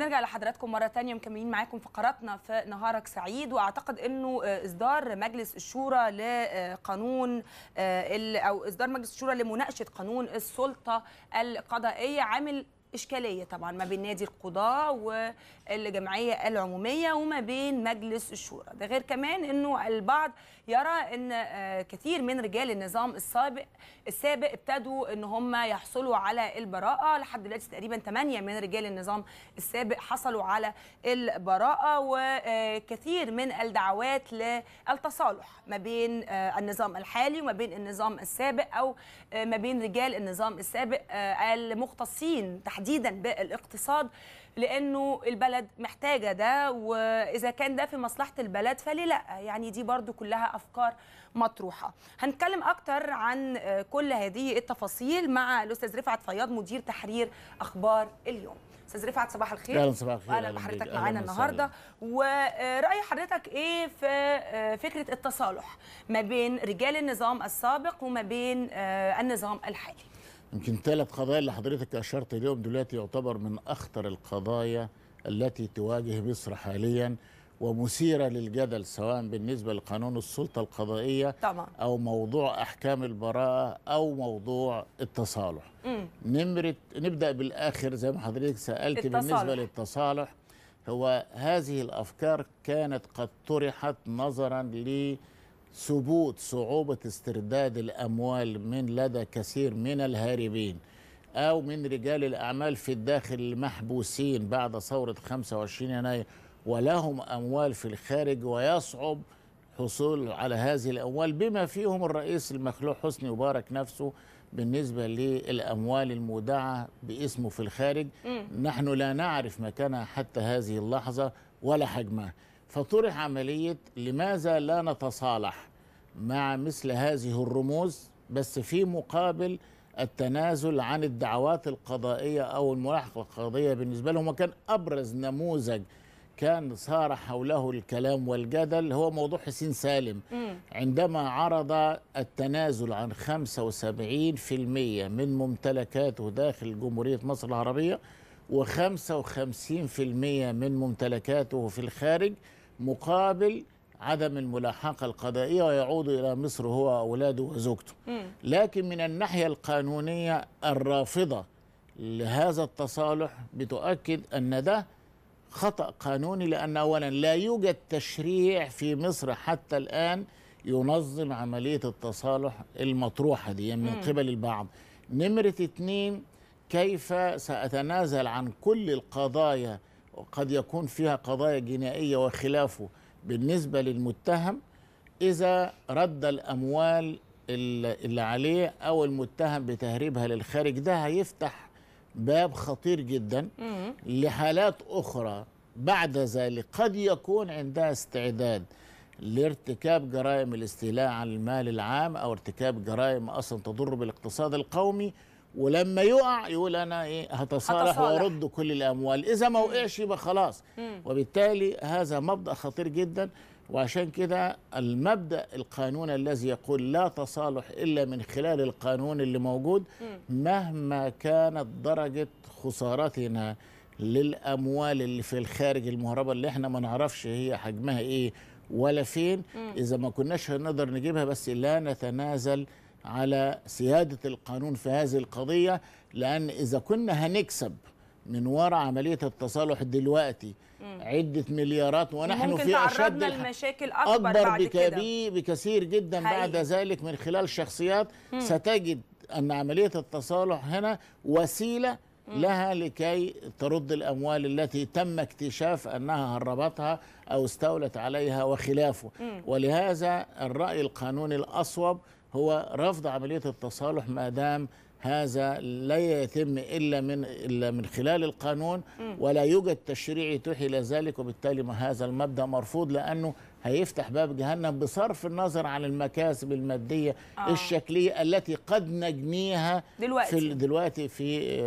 ونرجع لحضراتكم مره ثانيه مكملين معاكم فقراتنا في نهارك سعيد واعتقد انه آه، اصدار مجلس الشورى لقانون آه، او اصدار مجلس الشورى لمناقشه قانون السلطه القضائيه عامل اشكاليه طبعا ما بين نادي القضاه والجمعيه العموميه وما بين مجلس الشورى ده غير كمان انه البعض يرى ان آه، كثير من رجال النظام السابق السابق ابتدوا ان هم يحصلوا على البراءه لحد دلوقتي تقريبا 8 من رجال النظام السابق حصلوا على البراءه وكثير من الدعوات للتصالح ما بين آه، النظام الحالي وما بين النظام السابق او آه، ما بين رجال النظام السابق المختصين تحديدا تحديدا بالاقتصاد لانه البلد محتاجه ده واذا كان ده في مصلحه البلد فليه لا يعني دي برضو كلها افكار مطروحه هنتكلم اكتر عن آه، كل هذه التفاصيل مع الاستاذ رفعت فياض مدير تحرير اخبار اليوم استاذ رفعت صباح الخير اهلا صباح الخير اهلا بحضرتك معانا النهارده وراي حضرتك ايه في آه، فكره التصالح ما بين رجال النظام السابق وما بين آه، النظام الحالي يمكن ثلاث قضايا اللي حضرتك اشرت اليهم دلوقتي يعتبر من اخطر القضايا التي تواجه مصر حاليا ومثيره للجدل سواء بالنسبه لقانون السلطه القضائيه طبعا. او موضوع احكام البراءه او موضوع التصالح نمرت نمره نبدا بالاخر زي ما حضرتك سالت التصالح. بالنسبه للتصالح هو هذه الافكار كانت قد طرحت نظرا ل ثبوت صعوبة استرداد الأموال من لدى كثير من الهاربين أو من رجال الأعمال في الداخل المحبوسين بعد ثورة 25 يناير ولهم أموال في الخارج ويصعب حصول على هذه الأموال بما فيهم الرئيس المخلوع حسني مبارك نفسه بالنسبة للأموال المودعة باسمه في الخارج م. نحن لا نعرف مكانها حتى هذه اللحظة ولا حجمها فطرح عملية لماذا لا نتصالح مع مثل هذه الرموز بس في مقابل التنازل عن الدعوات القضائية أو الملاحقة القضائية بالنسبة لهم وكان أبرز نموذج كان صار حوله الكلام والجدل هو موضوع حسين سالم عندما عرض التنازل عن 75% من ممتلكاته داخل جمهورية مصر العربية و55% من ممتلكاته في الخارج مقابل عدم الملاحقة القضائية ويعود إلى مصر هو وأولاده وزوجته لكن من الناحية القانونية الرافضة لهذا التصالح بتؤكد أن ده خطأ قانوني لأن أولا لا يوجد تشريع في مصر حتى الآن ينظم عملية التصالح المطروحة دي يعني من قبل البعض نمرة اثنين كيف سأتنازل عن كل القضايا قد يكون فيها قضايا جنائية وخلافه بالنسبة للمتهم إذا رد الأموال اللي عليه أو المتهم بتهريبها للخارج ده هيفتح باب خطير جدا لحالات أخرى بعد ذلك قد يكون عندها استعداد لارتكاب جرائم الاستيلاء على المال العام أو ارتكاب جرائم أصلا تضر بالاقتصاد القومي ولما يقع يقول انا ايه هتصالح وارد كل الاموال اذا ما وقعش يبقى خلاص وبالتالي هذا مبدا خطير جدا وعشان كده المبدا القانون الذي يقول لا تصالح الا من خلال القانون اللي موجود مهما كانت درجه خسارتنا للاموال اللي في الخارج المهربه اللي احنا ما نعرفش هي حجمها ايه ولا فين اذا ما كناش هنقدر نجيبها بس لا نتنازل على سيادة القانون في هذه القضية لأن إذا كنا هنكسب من وراء عملية التصالح دلوقتي م. عدة مليارات ونحن في أشد المشاكل أكبر, أكبر بعد كده. بكثير جدا حقيقي. بعد ذلك من خلال شخصيات م. ستجد أن عملية التصالح هنا وسيلة م. لها لكي ترد الأموال التي تم اكتشاف أنها هربتها أو استولت عليها وخلافه م. ولهذا الرأي القانوني الأصوب هو رفض عملية التصالح ما دام هذا لا يتم الا من الا من خلال القانون ولا يوجد تشريع يتيح الى ذلك وبالتالي ما هذا المبدا مرفوض لانه هيفتح باب جهنم بصرف النظر عن المكاسب الماديه آه. الشكليه التي قد نجنيها دلوقتي في دلوقتي آه، في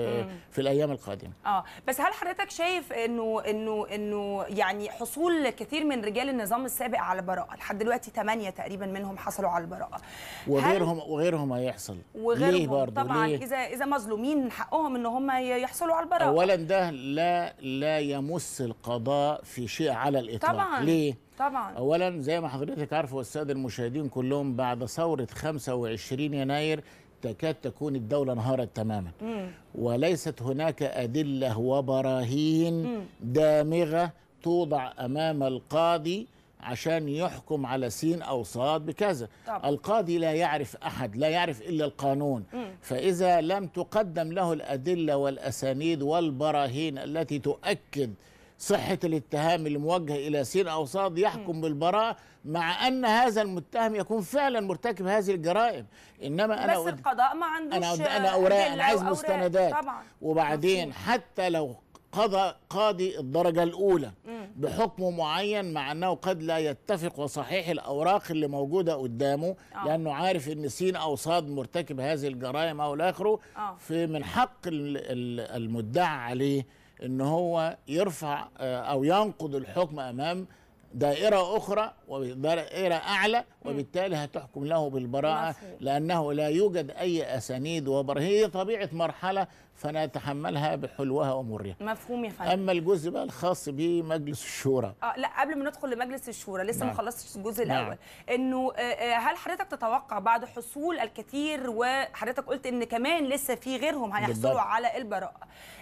في الايام القادمه اه بس هل حضرتك شايف انه انه انه يعني حصول كثير من رجال النظام السابق على براءه لحد دلوقتي ثمانية تقريبا منهم حصلوا على البراءه وغيرهم وغيرهم هيحصل وغيرهم ليه برضه طبعا ليه؟ اذا اذا مظلومين حقهم ان هم يحصلوا على البراءه اولا ده لا لا يمس القضاء في شيء على الاطلاق طبعا ليه طبعا اولا زي ما حضرتك عارفه والساده المشاهدين كلهم بعد ثوره 25 يناير تكاد تكون الدولة انهارت تماما مم. وليست هناك أدلة وبراهين مم. دامغة توضع أمام القاضي عشان يحكم على سين أو صاد بكذا طبعا. القاضي لا يعرف أحد لا يعرف إلا القانون مم. فإذا لم تقدم له الأدلة والأسانيد والبراهين التي تؤكد صحة الاتهام الموجه إلى سين أو صاد يحكم بالبراءة مع أن هذا المتهم يكون فعلا مرتكب هذه الجرائم إنما أنا بس أود... القضاء ما عندوش أنا, أود... أنا أوراق أنا عايز مستندات طبعا. وبعدين مفهوم. حتى لو قضى قاضي الدرجة الأولى بحكم معين مع أنه قد لا يتفق وصحيح الأوراق اللي موجودة قدامه آه. لأنه عارف أن سين أو صاد مرتكب هذه الجرائم أو الآخر آه. في من حق المدعى عليه ان هو يرفع آه، او ينقض الحكم امام دائرة أخرى ودائرة أعلى وبالتالي هتحكم له بالبراءة لأنه لا يوجد أي أسانيد وبر هي طبيعة مرحلة فنتحملها بحلوها ومرها مفهوم يا فندم اما الجزء بقى الخاص بمجلس الشورى اه لا قبل ما ندخل لمجلس الشورى لسه ما نعم. خلصتش الجزء نعم. الاول انه آه، آه، هل حضرتك تتوقع بعد حصول الكثير وحضرتك قلت ان كمان لسه في غيرهم هيحصلوا على البراءه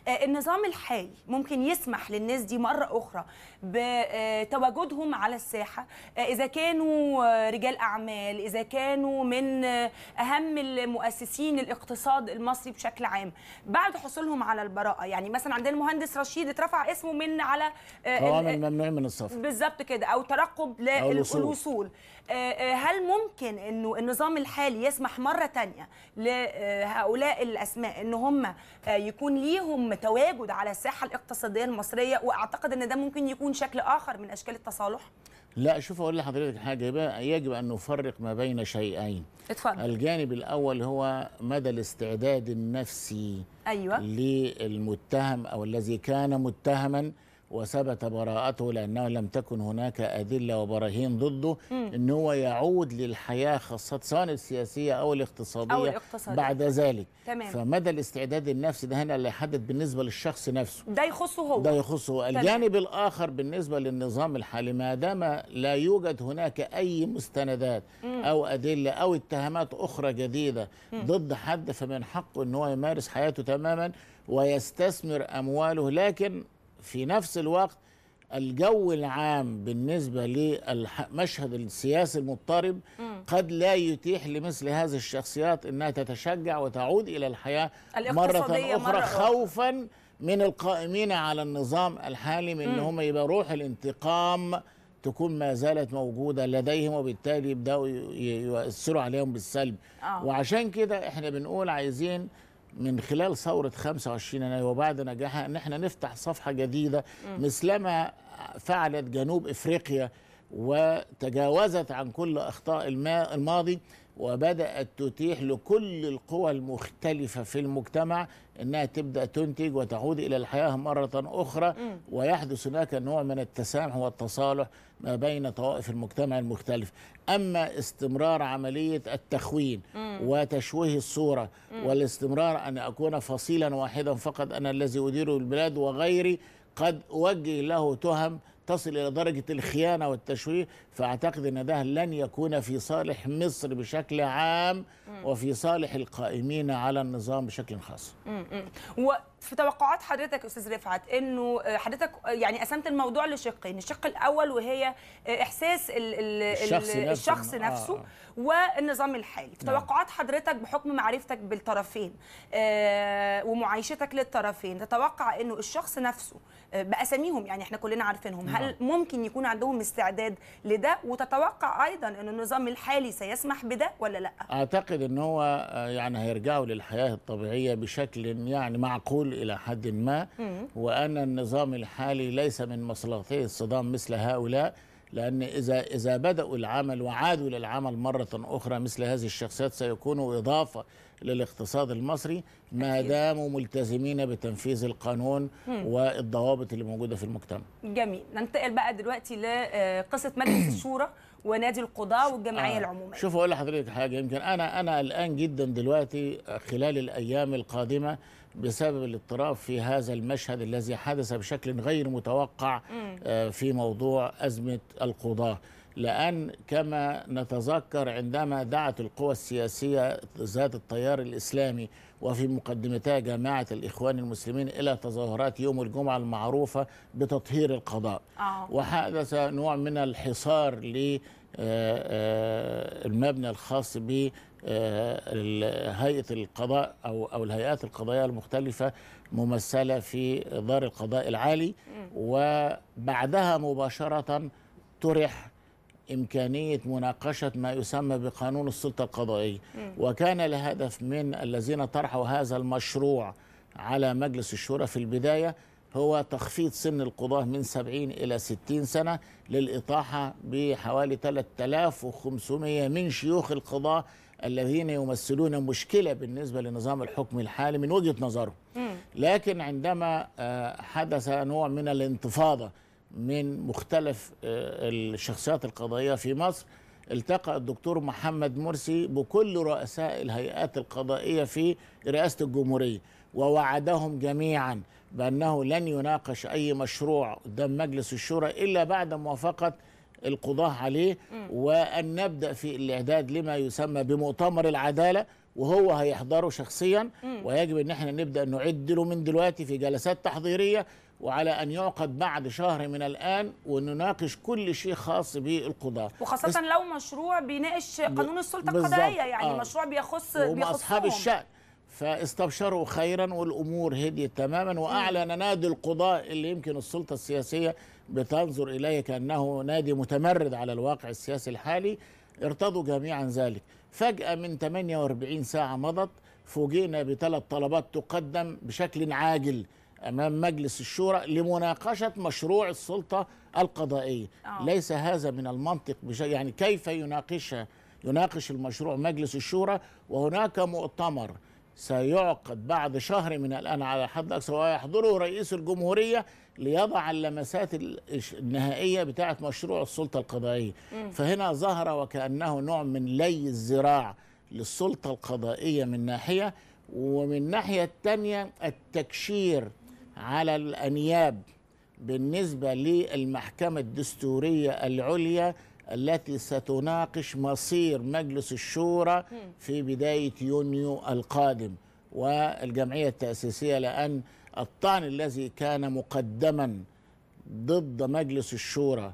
آه، النظام الحالي ممكن يسمح للناس دي مره اخرى بتواجدهم على الساحه اذا كانوا رجال اعمال اذا كانوا من اهم المؤسسين الاقتصاد المصري بشكل عام بعد بعد حصولهم على البراءه يعني مثلا عندنا المهندس رشيد اترفع اسمه من على قوامل آه، ممنوع من الصفر بالظبط كده او ترقب للوصول آه، آه، هل ممكن انه النظام الحالي يسمح مره ثانيه لهؤلاء الاسماء ان هم يكون ليهم تواجد على الساحه الاقتصاديه المصريه واعتقد ان ده ممكن يكون شكل اخر من اشكال التصالح لا شوف اقول لحضرتك حاجه يجب ان نفرق ما بين شيئين اتفضل الجانب الاول هو مدى الاستعداد النفسي ايوه للمتهم او الذي كان متهما وثبت براءته لأنه لم تكن هناك أدلة وبراهين ضده أن هو يعود للحياة خاصة سواء السياسية أو الاقتصادية, أو الاقتصادية. بعد ذلك تمام. فمدى الاستعداد النفسي ده هنا اللي يحدد بالنسبة للشخص نفسه ده يخصه هو ده يخصه هو الجانب الآخر بالنسبة للنظام الحالي ما دام لا يوجد هناك أي مستندات مم. أو أدلة أو اتهامات أخرى جديدة مم. ضد حد فمن حقه أن هو يمارس حياته تماما ويستثمر أمواله لكن في نفس الوقت الجو العام بالنسبة للمشهد السياسي المضطرب قد لا يتيح لمثل هذه الشخصيات أنها تتشجع وتعود إلى الحياة مرة أخرى مرة خوفا من القائمين على النظام الحالي من أن هم يبقى روح الانتقام تكون ما زالت موجودة لديهم وبالتالي يبدأوا يؤثروا عليهم بالسلب آه. وعشان كده احنا بنقول عايزين من خلال ثورة 25 يناير وبعد نجاحها أن احنا نفتح صفحة جديدة مثلما فعلت جنوب إفريقيا وتجاوزت عن كل اخطاء الماضي وبدات تتيح لكل القوى المختلفه في المجتمع انها تبدا تنتج وتعود الى الحياه مره اخرى ويحدث هناك نوع من التسامح والتصالح ما بين طوائف المجتمع المختلف اما استمرار عمليه التخوين وتشويه الصوره والاستمرار ان اكون فصيلا واحدا فقط انا الذي ادير البلاد وغيري قد اوجه له تهم تصل إلى درجة الخيانة والتشويه فأعتقد أن ده لن يكون في صالح مصر بشكل عام وفي صالح القائمين على النظام بشكل خاص وفي توقعات حضرتك استاذ رفعت انه حضرتك يعني قسمت الموضوع لشقين الشق الاول وهي احساس الـ الـ الشخص, الـ نفسه الشخص آه، نفسه آه. والنظام الحالي في نعم. توقعات حضرتك بحكم معرفتك بالطرفين آه ومعايشتك للطرفين تتوقع انه الشخص نفسه باساميهم يعني احنا كلنا عارفينهم هل نعم. ممكن يكون عندهم استعداد لده وتتوقع ايضا ان النظام الحالي سيسمح بده ولا لا اعتقد ان هو آه، يعني هيرجعوا للحياه الطبيعيه بشكل يعني معقول الى حد ما وان النظام الحالي ليس من مصلحته الصدام مثل هؤلاء لأن إذا إذا بدأوا العمل وعادوا للعمل مرة أخرى مثل هذه الشخصيات سيكونوا إضافة للاقتصاد المصري ما داموا ملتزمين بتنفيذ القانون والضوابط اللي موجودة في المجتمع. جميل، ننتقل بقى دلوقتي لقصة آه، مجلس الشورى ونادي القضاة والجمعية آه. العمومية. شوف أقول لحضرتك حاجة يمكن أنا أنا الآن جدا دلوقتي خلال الأيام القادمة بسبب الاضطراب في هذا المشهد الذي حدث بشكل غير متوقع آه، في موضوع أزمة القضاة لأن كما نتذكر عندما دعت القوى السياسية ذات التيار الإسلامي وفي مقدمتها جماعة الإخوان المسلمين إلى تظاهرات يوم الجمعة المعروفة بتطهير القضاء آه. وحدث نوع من الحصار للقضاء آه، آه، المبنى الخاص ب آه، هيئه القضاء او او الهيئات القضائيه المختلفه ممثله في دار القضاء العالي وبعدها مباشره طرح إمكانية مناقشة ما يسمى بقانون السلطة القضائية وكان الهدف من الذين طرحوا هذا المشروع على مجلس الشورى في البداية هو تخفيض سن القضاة من 70 إلى 60 سنة للإطاحة بحوالي 3500 من شيوخ القضاة الذين يمثلون مشكلة بالنسبة لنظام الحكم الحالي من وجهة نظره لكن عندما آه، حدث نوع من الانتفاضة من مختلف آه، الشخصيات القضائية في مصر التقى الدكتور محمد مرسي بكل رؤساء الهيئات القضائية في رئاسة الجمهورية ووعدهم جميعا بأنه لن يناقش أي مشروع قدام مجلس الشورى إلا بعد موافقة القضاة عليه وأن نبدأ في الإعداد لما يسمى بمؤتمر العدالة وهو هيحضره شخصيا ويجب أن احنا نبدأ نعد له من دلوقتي في جلسات تحضيرية وعلى أن يعقد بعد شهر من الآن ونناقش كل شيء خاص بالقضاة وخاصة بس لو مشروع بيناقش قانون السلطة القضائية يعني آه. مشروع بيخص بيخصهم أصحاب الشأن فاستبشروا خيرا والامور هديت تماما واعلن نادي القضاء اللي يمكن السلطه السياسيه بتنظر اليه كانه نادي متمرد على الواقع السياسي الحالي ارتضوا جميعا ذلك فجاه من 48 ساعه مضت فوجئنا بثلاث طلبات تقدم بشكل عاجل امام مجلس الشورى لمناقشه مشروع السلطه القضائيه أوه. ليس هذا من المنطق بشيء يعني كيف يناقشها يناقش المشروع مجلس الشورى وهناك مؤتمر سيعقد بعد شهر من الآن على حد اقصى ويحضره رئيس الجمهورية ليضع اللمسات النهائية بتاعة مشروع السلطة القضائية م. فهنا ظهر وكأنه نوع من لي الزراع للسلطة القضائية من ناحية ومن ناحية الثانيه التكشير على الأنياب بالنسبة للمحكمة الدستورية العليا التي ستناقش مصير مجلس الشورى في بداية يونيو القادم والجمعية التأسيسية لأن الطعن الذي كان مقدما ضد مجلس الشورى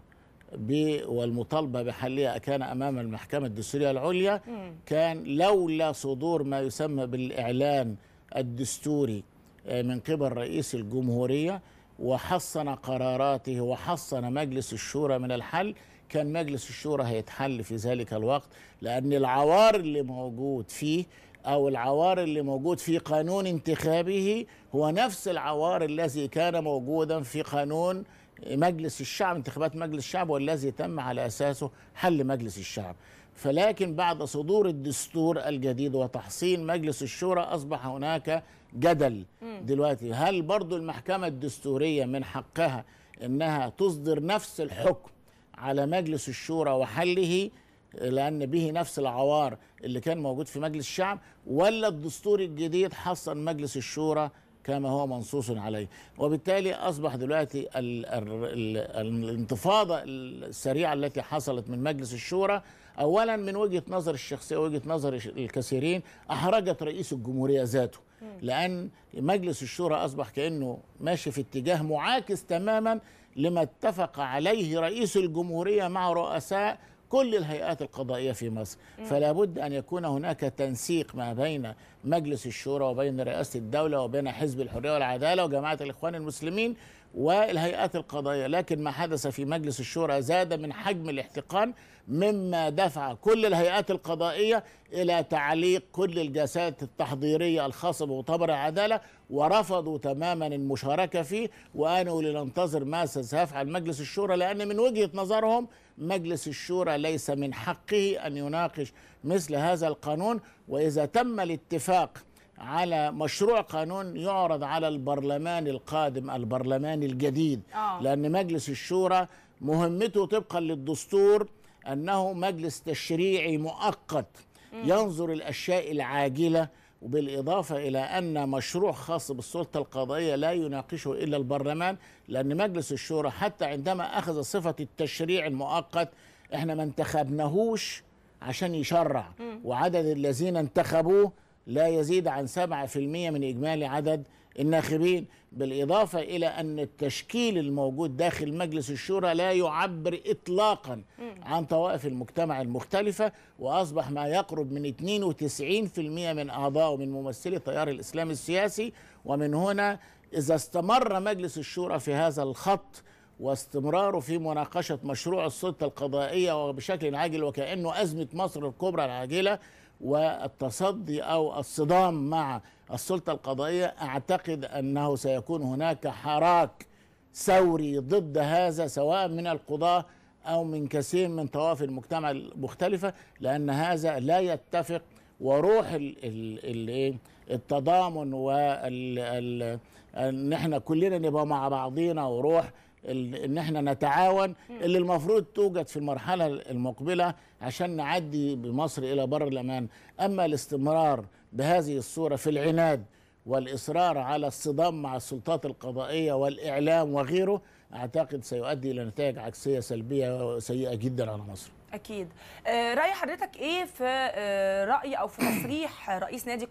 والمطالبة بحلها كان أمام المحكمة الدستورية العليا كان لولا صدور ما يسمى بالإعلان الدستوري آه، من قبل رئيس الجمهورية وحصن قراراته وحصن مجلس الشورى من الحل كان مجلس الشورى هيتحل في ذلك الوقت لأن العوار اللي موجود فيه أو العوار اللي موجود في قانون انتخابه هو نفس العوار الذي كان موجودا في قانون مجلس الشعب انتخابات مجلس الشعب والذي تم على أساسه حل مجلس الشعب فلكن بعد صدور الدستور الجديد وتحصين مجلس الشورى أصبح هناك جدل دلوقتي هل برضو المحكمة الدستورية من حقها أنها تصدر نفس الحكم على مجلس الشورى وحله لأن به نفس العوار اللي كان موجود في مجلس الشعب ولا الدستور الجديد حصن مجلس الشورى كما هو منصوص عليه وبالتالي أصبح دلوقتي الـ الـ الانتفاضة السريعة التي حصلت من مجلس الشورى أولا من وجهة نظر الشخصية وجهة نظر الكثيرين أحرجت رئيس الجمهورية ذاته لأن مجلس الشورى أصبح كأنه ماشي في اتجاه معاكس تماما لما اتفق عليه رئيس الجمهورية مع رؤساء كل الهيئات القضائية في مصر فلا بد أن يكون هناك تنسيق ما بين مجلس الشورى وبين رئاسة الدولة وبين حزب الحرية والعدالة وجماعة الإخوان المسلمين والهيئات القضائية لكن ما حدث في مجلس الشورى زاد من حجم الاحتقان مما دفع كل الهيئات القضائية إلى تعليق كل الجلسات التحضيرية الخاصة بمؤتمر العدالة ورفضوا تماما المشاركة فيه وقالوا لننتظر ما سيفعل مجلس الشورى لأن من وجهة نظرهم مجلس الشورى ليس من حقه أن يناقش مثل هذا القانون وإذا تم الاتفاق على مشروع قانون يعرض على البرلمان القادم البرلمان الجديد آه. لأن مجلس الشورى مهمته طبقا للدستور أنه مجلس تشريعي مؤقت مم. ينظر الأشياء العاجلة وبالإضافة إلى أن مشروع خاص بالسلطة القضائية لا يناقشه إلا البرلمان لأن مجلس الشورى حتى عندما أخذ صفة التشريع المؤقت إحنا ما انتخبناهوش عشان يشرع مم. وعدد الذين انتخبوه لا يزيد عن 7% من إجمالي عدد الناخبين بالإضافة إلى أن التشكيل الموجود داخل مجلس الشورى لا يعبر إطلاقا عن طوائف المجتمع المختلفة وأصبح ما يقرب من 92% من أعضائه من ممثلي تيار الإسلام السياسي ومن هنا إذا استمر مجلس الشورى في هذا الخط واستمراره في مناقشة مشروع السلطة القضائية وبشكل عاجل وكأنه أزمة مصر الكبرى العاجلة والتصدي او الصدام مع السلطه القضائيه اعتقد انه سيكون هناك حراك ثوري ضد هذا سواء من القضاه او من كثير من طوائف المجتمع المختلفه لان هذا لا يتفق وروح الـ الـ الـ إيه؟ التضامن وان احنا كلنا نبقى مع بعضينا وروح ان احنا نتعاون اللي المفروض توجد في المرحله المقبله عشان نعدي بمصر الى بر الامان اما الاستمرار بهذه الصوره في العناد والاصرار على الصدام مع السلطات القضائيه والاعلام وغيره اعتقد سيؤدي الى نتائج عكسيه سلبيه سيئه جدا على مصر اكيد آه، راي حضرتك ايه في آه، راي او في تصريح رئيس نادي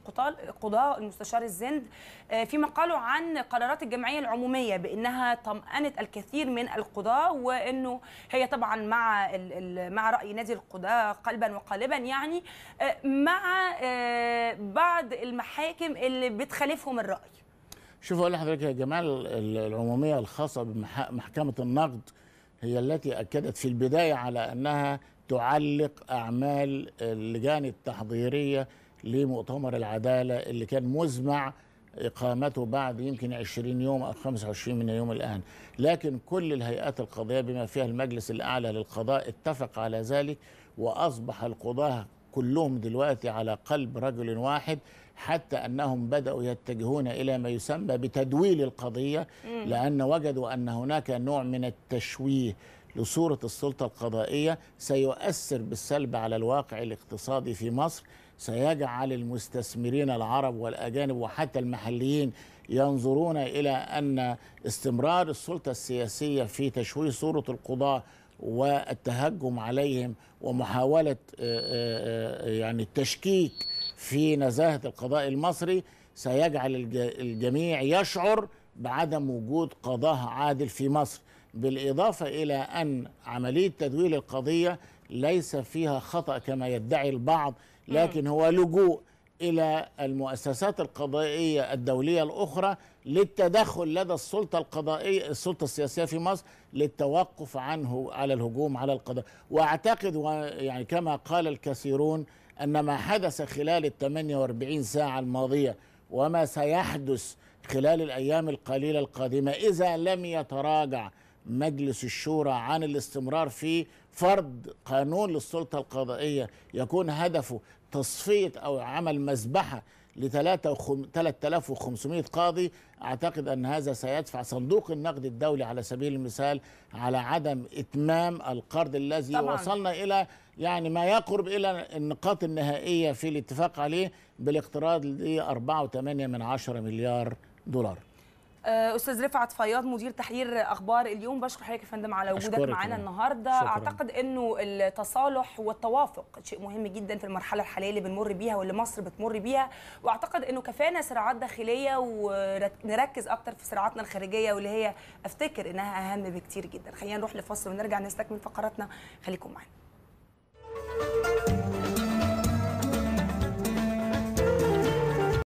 قضاء المستشار الزند آه، في مقاله عن قرارات الجمعيه العموميه بانها طمأنت الكثير من القضاة وانه هي طبعا مع مع راي نادي القضاء قلبا وقالبا يعني مع بعض المحاكم اللي بتخالفهم الراي شوف اقول لحضرتك يا جمال العموميه الخاصه بمحكمه النقد هي التي أكدت في البداية على أنها تعلق أعمال اللجان التحضيرية لمؤتمر العدالة اللي كان مزمع إقامته بعد يمكن 20 يوم أو 25 من يوم الآن لكن كل الهيئات القضيه بما فيها المجلس الأعلى للقضاء اتفق على ذلك وأصبح القضاة كلهم دلوقتي على قلب رجل واحد حتى أنهم بدأوا يتجهون إلى ما يسمى بتدويل القضية لأن وجدوا أن هناك نوع من التشويه لصورة السلطة القضائية سيؤثر بالسلب على الواقع الاقتصادي في مصر سيجعل المستثمرين العرب والأجانب وحتى المحليين ينظرون إلى أن استمرار السلطة السياسية في تشويه صورة القضاء والتهجم عليهم ومحاولة آه، آه، آه، يعني التشكيك في نزاهه القضاء المصري سيجعل الجميع يشعر بعدم وجود قضاء عادل في مصر بالاضافه الى ان عمليه تدويل القضيه ليس فيها خطا كما يدعي البعض لكن هو لجوء الى المؤسسات القضائيه الدوليه الاخرى للتدخل لدى السلطه القضائيه السلطه السياسيه في مصر للتوقف عنه على الهجوم على القضاء واعتقد يعني كما قال الكثيرون أن ما حدث خلال ال 48 ساعة الماضية وما سيحدث خلال الأيام القليلة القادمة إذا لم يتراجع مجلس الشورى عن الاستمرار في فرض قانون للسلطة القضائية يكون هدفه تصفية أو عمل مذبحة ل 3500 قاضي اعتقد ان هذا سيدفع صندوق النقد الدولي على سبيل المثال على عدم اتمام القرض الذي طبعاً. وصلنا الى يعني ما يقرب الى النقاط النهائيه في الاتفاق عليه بالاقتراض ل 4.8 مليار دولار آه، استاذ رفعت فياض مدير تحرير اخبار اليوم بشكر حضرتك يا فندم على وجودك معانا يعني. النهارده شكرا. اعتقد انه التصالح والتوافق شيء مهم جدا في المرحله الحاليه اللي بنمر بيها واللي مصر بتمر بيها واعتقد انه كفانا صراعات داخليه ونركز اكتر في صراعاتنا الخارجيه واللي هي افتكر انها اهم بكتير جدا خلينا نروح لفصل ونرجع نستكمل فقراتنا خليكم معانا